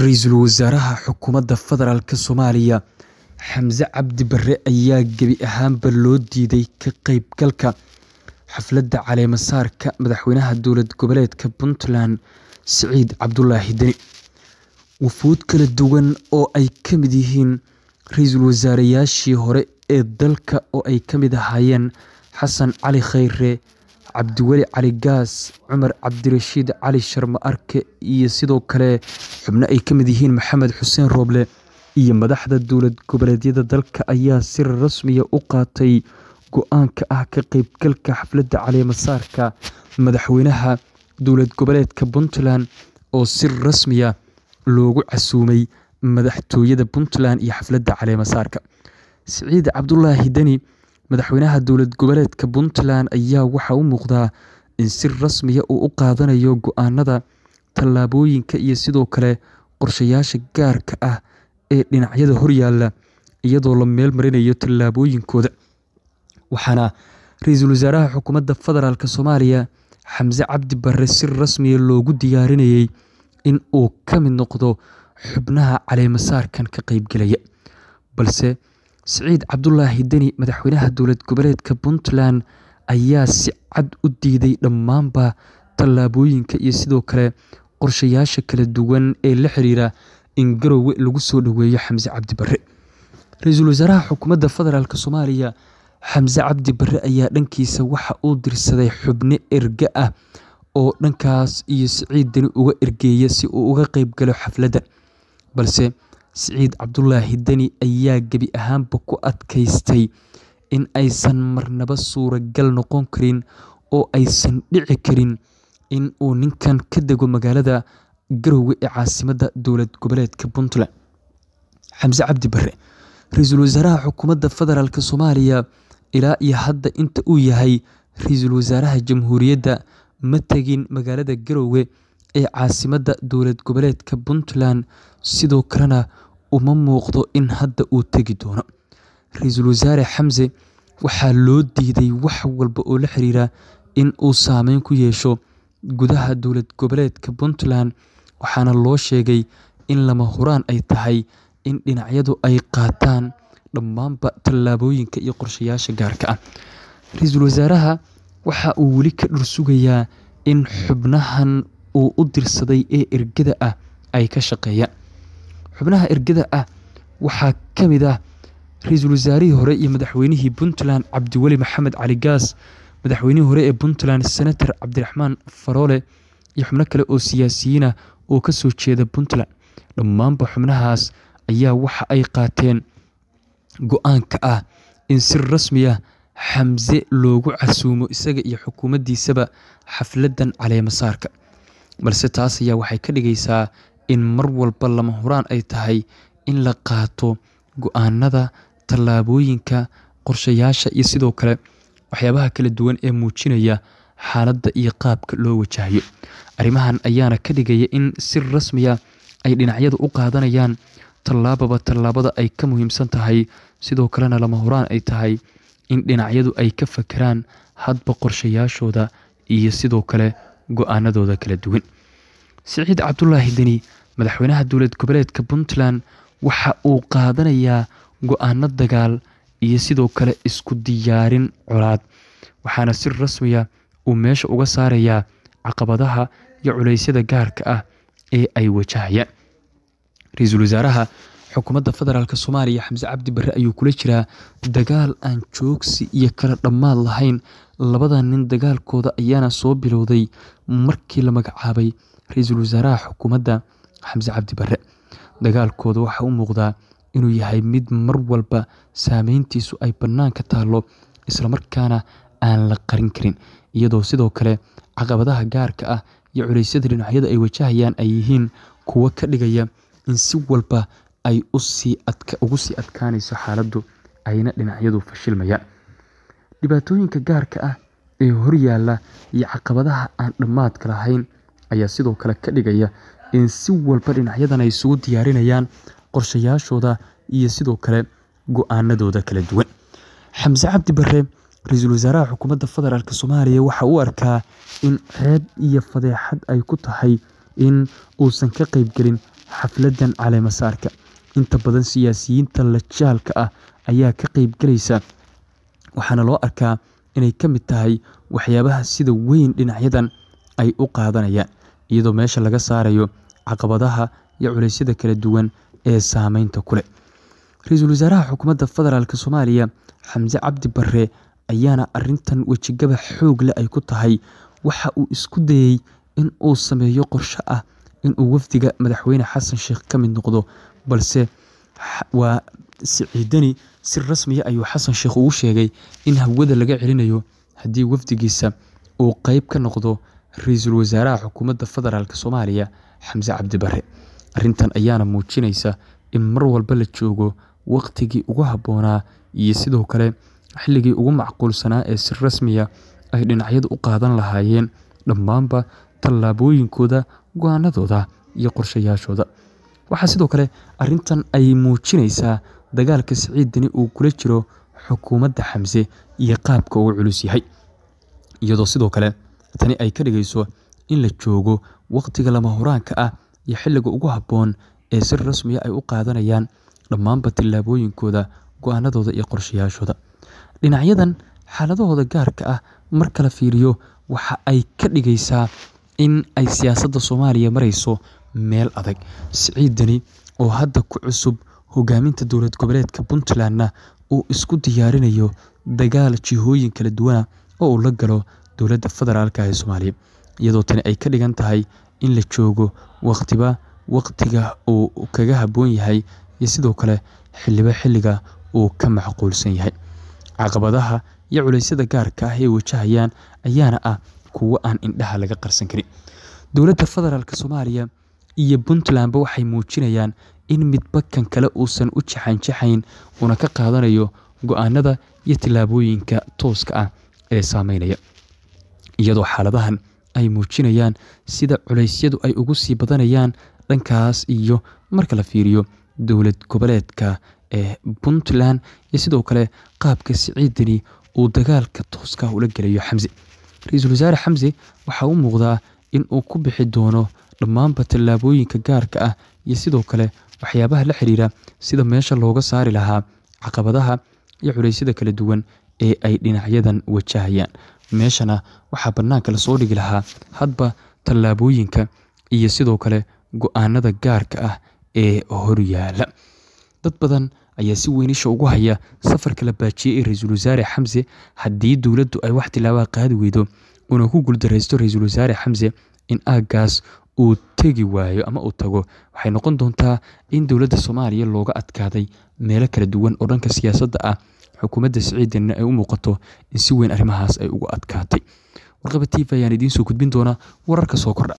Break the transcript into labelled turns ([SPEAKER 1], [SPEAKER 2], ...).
[SPEAKER 1] ra-iisul wasaaraha xukuumadda federaalk soomaaliya xamse cabdi barre ayaa gebi ahaanba loo diiday ka qeybgalka xafladda caleemasaarka madaxweynaha dowlad goboleedka puntland siciid cabdulaahi deni wufuud kala duwan oo ay ka mid yihiin ra-iisul wasaarayaashii hore ee dalka oo ay ka mid ahaayeen xasan cali khayre cabdiweli cali gaas cumar cabdirashiid cali sharma arke iyo sidoo kale xubno ay ka mid yihiin maxamed xuseen rooble iyo madaxda dowlad goboleedyada dalka ayaa si rasmiya ah u qaatay go-aanka ah ka qaybgalka xafladda caleemasaarka madaxweynaha dowlad goboleedka puntland oo si rasmiya ah loogu casuumay madaxtooyada puntland iyo xafladda caleemasaarka siciid cabdulaahi deni madaxweynaha dowlad goboleedka puntland ayaa waxaa u muuqdaa in si rasmiya ah uu u qaadanayo go-aanada tallaabooyinka iyo sidoo kale qorshayaasha gaarka ah ee dhinacyada horyaalla iyadoo la meel marinayo tallaabooyinkooda waxaana ra-iisul wasaaraha xukuumadda federaalk soomaaliya xamse cabdi barre si rasmiya ah loogu diyaarinayay in uu ka mid noqdo xubnaha caleemasaarkan ka qaybgelaya balse siciid cabdulaahi deni madaxweynaha dowlad goboleedka puntland ayaa si cad u diiday dhammaanba tallaabooyinka iyo sidoo kale qorshayaasha kala duwan ee la xiriira in garowe lagu soo dhoweeyo xamse cabdi barre ra-iisul wasaaraha xukuumadda federaalk soomaaliya xamse cabdi barre ayaa dhankiisa waxa uu dirsaday xubne erga ah oo dhankaas iyo siciid deni uga ergeeya si uu uga qeyb galo xafladda balse siciid cabdulaahi deni ayaa gebi ahaanba ku adkaystay in aysan marnaba suuragal noqon karin oo aysan dhici karin in uu ninkan ka dego magaalada garoowe ee caasimadda dowlad goboleedka puntland xamse cabdi bare ra-iisul wasaaraha xukuumadda federaalk soomaaliya ilaa iyo hadda inta uu yahay ra-iisul wasaaraha jamhuuriyadda ma tegin magaalada garowe ee caasimadda dowlad goboleedka puntland sidoo kalena uma muuqdo in hadda uu tegi doono ra-iisul wasaare xamse waxaa loo diiday wax walba oo la xiriira in uu saameyn ku yeesho gudaha dowlad goboleedka puntland waxaana loo sheegay in lama huraan ay tahay in dhinacyadu ay qaataan dhammaanba tallaabooyinka iyo qorshayaasha gaarka ah ra-iisul wasaaraha waxa uu weli ka dhur sugayaa in xubnahan uu u dirsaday ee ergada ah ay ka shaqeeyaan xubnaha ergada ah waxaa ka mid ah ra-iisul wasaarihii hore iyo madaxweynihii puntland cabdiweli maxamed cali gaas madaxweynihii hore ee puntland senator cabdiraxmaan faroole iyo xubno kale oo siyaasiyiinah oo ka soo jeeda puntland dhammaanba xubnahaas ayaa waxa ay qaateen go-aanka ah in si rasmi ah xamse loogu casuumo isaga iyo xukuumaddiisaba xafladdan caleemasaarka balse taas ayaa waxay ka dhigaysaa in mar walba lama huraan ay tahay in la qaato go-aanada tallaabooyinka qorshayaasha iyo sidoo kale waxyaabaha kala duwan ee muujinaya xaaladda iyo qaabka loo wajahayo arrimahan ayaana ka dhigaya in si rasmiya ah ay dhinacyadu u qaadanayaan tallaababa tallaabada ay ka muhiimsan tahay sidoo kalena lama huraan ay tahay in dhinacyadu ay ka fakaraan hadba qorshayaashooda iyo sidoo kale go-aanadooda kala duwan siciid cabdulaahi deni madaxweynaha dowlad goboleedka puntland waxa uu qaadanayaa go-aano dagaal iyo sidoo kale isku diyaarin colaad waxaana si rasmiya ah uu meesha uga saarayaa caqabadaha iyo culaysyada gaarka ah ee ay wajahayaan ra-iisul wasaaraha xukuumadda federaalk soomaaliya xamse cabdi barre ayuu kula jiraa dagaal aan joogsi iyo kala dhammaad lahayn labada nin dagaalkooda ayaana soo bilowday markii la magacaabay ra-iisul wasaaraha xukuumadda xamse cabdi barre dagaalkooda waxaa u muuqdaa inuu yahay mid mar walba saameyntiisu ay bannaanka taallo islamarkaana aan la qarin karin iyadoo sidoo kale caqabadaha gaarka ah iyo culaysyada dhinacyada ay wajahayaan ay yihiin kuwo ka dhigaya in si walba ay usii ugu sii adkaanayso xaaladdu ayna dhinacyadu fashilmayaan dhibaatooyinka gaarka ah ee horyaalla iyo caqabadaha aan dhammaadka lahayn ayaa sidoo kale ka dhigaya in si walba dhinacyadan ay isugu diyaarinayaan qorshayaashooda iyo sidoo kale go-aanadooda kala duwan xamse cabdi bare ra-iisul wasaaraha xukuumadda federaalk soomaaliya waxa uu arkaa in ceeb iyo fadeexad ay ku tahay in uusan ka qayb gelin xafladan caleemasaarka inta badan siyaasiyiinta lajaalka ah ayaa ka qayb qeybgelaysa waxaana loo arkaa inay ka mid tahay waxyaabaha sida weyn dhinacyadan ay u qaadanayaan iyadoo meesha laga saarayo caqabadaha iyo culaysyada kala duwan ee saameynta ku leh ra-iisul wasaaraha xukuumadda federaalk soomaaliya xamse cabdi barre ayaana arintan wejigaba xoog le ay ku tahay waxa uu isku dayey in uu sameeyo qorsho ah in uu wafdiga madaxweyne xasan sheekh ka mid noqdo balse waa siciidani si rasmiya ah ayuu xasan sheekh ugu sheegay in hawada laga celinayo haddii wafdigiisa uu qayb ka noqdo ra-iisul wasaaraha xukuumadda federaalka soomaaliya xamse cabdibare arrintan ayaana muujinaysa in mar walba la joogo waqtigii ugu habboonaa iyo sidoo kale xilligii ugu macquulsanaa ee si rasmiya ay dhinacyadu u qaadan lahaayeen dhammaanba tallaabooyinkooda go-aanadooda iyo qorshayaashooda waxaa sidoo kale arrintan ay muujinaysaa dagaalka siciidani uu kula jiro xukuumadda xamse iyo qaabka uu culus yahay iyadoo sidoo kale Tani ay ka dhigayso in la joogo wakhtiga lama huraanka ah iyo xilliga ugu habboon ee si rasmiya ah ay u qaadanayaan dhammaanba tillaabooyinkooda, go-aanadooda iyo qorshayaashooda. Dhinacyadan, xaaladahooda gaarka ah marka la fiiriyo, waxa ay ka dhigaysaa in ay siyaasadda Soomaaliya marayso meel adag. Siciidani oo hadda ku cusub hogaaminta dowlad goboleedka puntlandna uu isku diyaarinayo dagaal jihooyin kala duwana oo uu la galo dowladda federaalka ee soomaaliya iyadoo tani ay ka dhigan tahay in la joogo waqtiba waqtiga uu kaga haboon yahay iyo sidoo kale xiliba xilliga uu ka macquulsan yahay caqabadaha iyo culaysyada gaarka ah ee wajahayaan ayaana ah kuwo aan indhaha laga qarsan karin dowladda federaalk soomaaliya iyo puntlandba waxay muujinayaan in midba kan kale uusan u jaxanjaxayn uuna ka qaadanayo go-aanada iyo tillaabooyinka tooska ah ee saameynaya iyadoo xaaladahan ay muujinayaan sida culaysyadu ay ugu sii badanayaan dhankaas iyo marka la fiiriyo dowlad goboleedka ee puntland iyo sidoo kale qaabka siciidani uu dagaalka tooska ula gelayo xamse ra-iisul wasaare xamse waxaa u muuqdaa in uu ku bixi doono dhammaanba tallaabooyinka gaarka ah iyo sidoo kale waxyaabaha la xiriira sida meesha looga saari lahaa caqabadaha iyo culaysyada kala duwan ee ay dhinacyadan wajahayaan meeshana waxaa bannaanka lasoo dhigi lahaa hadba tallaabooyinka iyo sidoo kale go-aanada gaarka ah ee hor yaala dad badan ayaa si weynisha ugu haya safarka la baajiyey ee ra-iisul wasaare xamse haddii dowladdu ay wax tilaabaa qaadi weydo una ku guldaraysto ra-iisul wasaare xamse in aaggaas uu tegi waayo ama uu tago waxay noqon doontaa in dowladda soomaaliya looga adkaaday meelo kala duwan oo dhanka siyaasadda ah xukuumadda siciidanna ay u muuqato in si weyn arrimahaas ay ugu adkaatay warqaba tv ayaan idiin soo gudbin doonaa wararka soo kordha